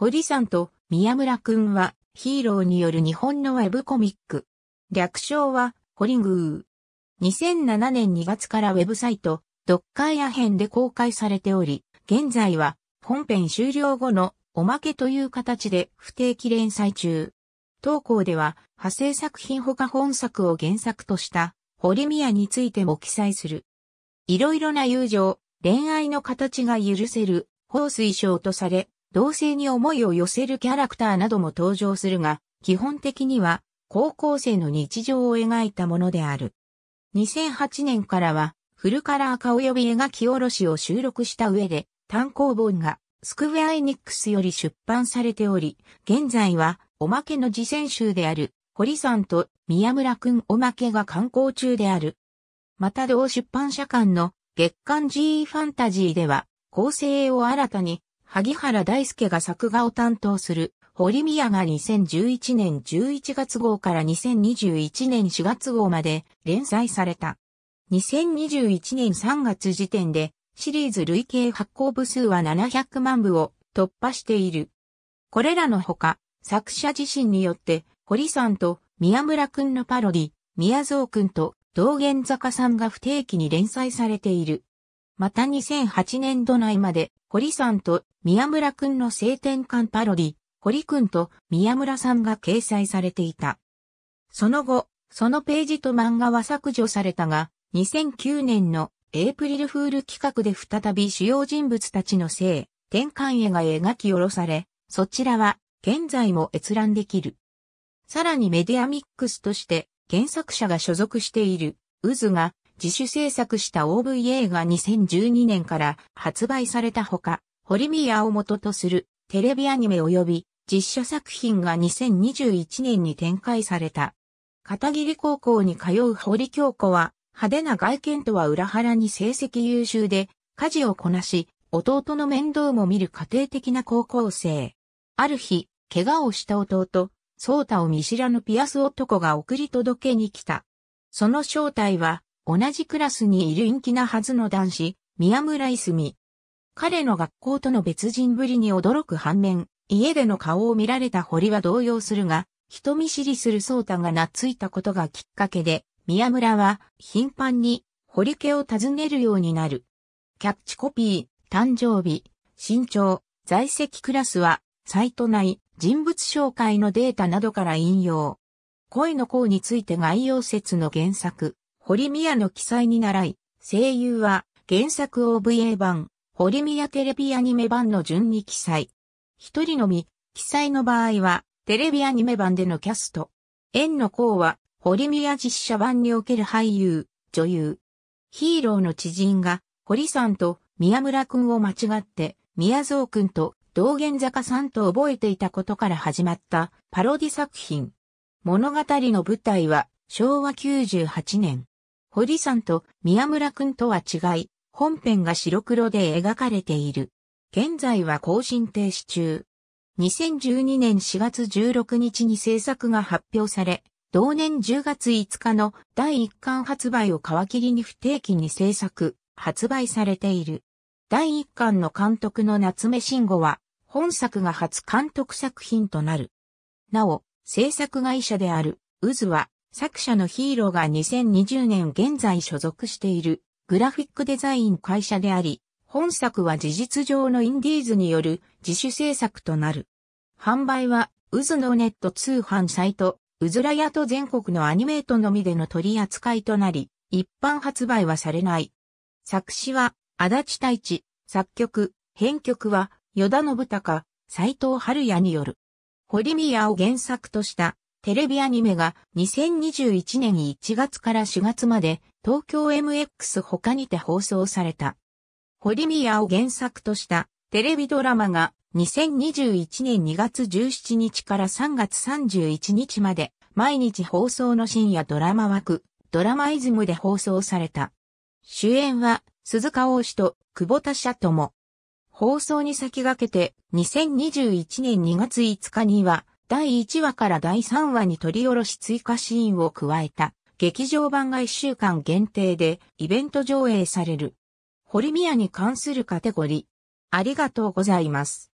堀さんと宮村くんはヒーローによる日本のウェブコミック。略称は、ホリングー。2007年2月からウェブサイト、ドッカーや編で公開されており、現在は本編終了後のおまけという形で不定期連載中。投稿では派生作品他本作を原作とした堀宮についても記載する。いろいろな友情、恋愛の形が許せる、法推奨とされ、同性に思いを寄せるキャラクターなども登場するが、基本的には高校生の日常を描いたものである。2008年からは、フルカラー化及び描き下ろしを収録した上で、単行本がスクウェアエニックスより出版されており、現在はおまけの自選集である、堀さんと宮村くんおまけが刊行中である。また同出版社間の月刊 G ファンタジーでは、構成を新たに萩原大輔が作画を担当する、堀宮が2011年11月号から2021年4月号まで連載された。2021年3月時点で、シリーズ累計発行部数は700万部を突破している。これらのほか、作者自身によって、堀さんと宮村くんのパロディ、宮蔵くんと道玄坂さんが不定期に連載されている。また2008年度内まで、堀さんと宮村くんの性転換パロディ、堀くんと宮村さんが掲載されていた。その後、そのページと漫画は削除されたが、2009年のエイプリルフール企画で再び主要人物たちの性、転換絵が描き下ろされ、そちらは現在も閲覧できる。さらにメディアミックスとして原作者が所属している、渦が自主制作した OVA が2012年から発売されたほか、堀宮を元とするテレビアニメ及び実写作品が2021年に展開された。片桐高校に通う堀京子は派手な外見とは裏腹に成績優秀で家事をこなし、弟の面倒も見る家庭的な高校生。ある日、怪我をした弟、ソータを見知らぬピアス男が送り届けに来た。その正体は、同じクラスにいる陰気なはずの男子、宮村泉。彼の学校との別人ぶりに驚く反面、家での顔を見られた堀は動揺するが、人見知りする蒼太が懐いたことがきっかけで、宮村は頻繁に堀家を訪ねるようになる。キャッチコピー、誕生日、身長、在籍クラスは、サイト内、人物紹介のデータなどから引用。声の項について概要説の原作、堀宮の記載に習い、声優は原作 OVA 版、堀宮テレビアニメ版の順に記載。一人のみ、記載の場合は、テレビアニメ版でのキャスト。縁の項は、堀宮実写版における俳優、女優。ヒーローの知人が、堀さんと宮村くんを間違って、宮蔵くんと道玄坂さんと覚えていたことから始まったパロディ作品。物語の舞台は昭和98年。堀さんと宮村くんとは違い、本編が白黒で描かれている。現在は更新停止中。2012年4月16日に制作が発表され、同年10月5日の第1巻発売を皮切りに不定期に制作、発売されている。第1巻の監督の夏目慎吾は、本作が初監督作品となる。なお、制作会社である、渦は、作者のヒーローが2020年現在所属している、グラフィックデザイン会社であり、本作は事実上のインディーズによる自主制作となる。販売は、うずのネット通販サイト、うずらやと全国のアニメートのみでの取り扱いとなり、一般発売はされない。作詞は、足立太一、作曲、編曲は、与田信孝、斎藤春也による。堀宮を原作とした、テレビアニメが2021年1月から4月まで東京 MX 他にて放送された。ホリミヤを原作としたテレビドラマが2021年2月17日から3月31日まで毎日放送の深夜ドラマ枠ドラマイズムで放送された。主演は鈴鹿王子と久保田社友。放送に先駆けて2021年2月5日には第1話から第3話に取り下ろし追加シーンを加えた劇場版が1週間限定でイベント上映される。堀宮に関するカテゴリー。ありがとうございます。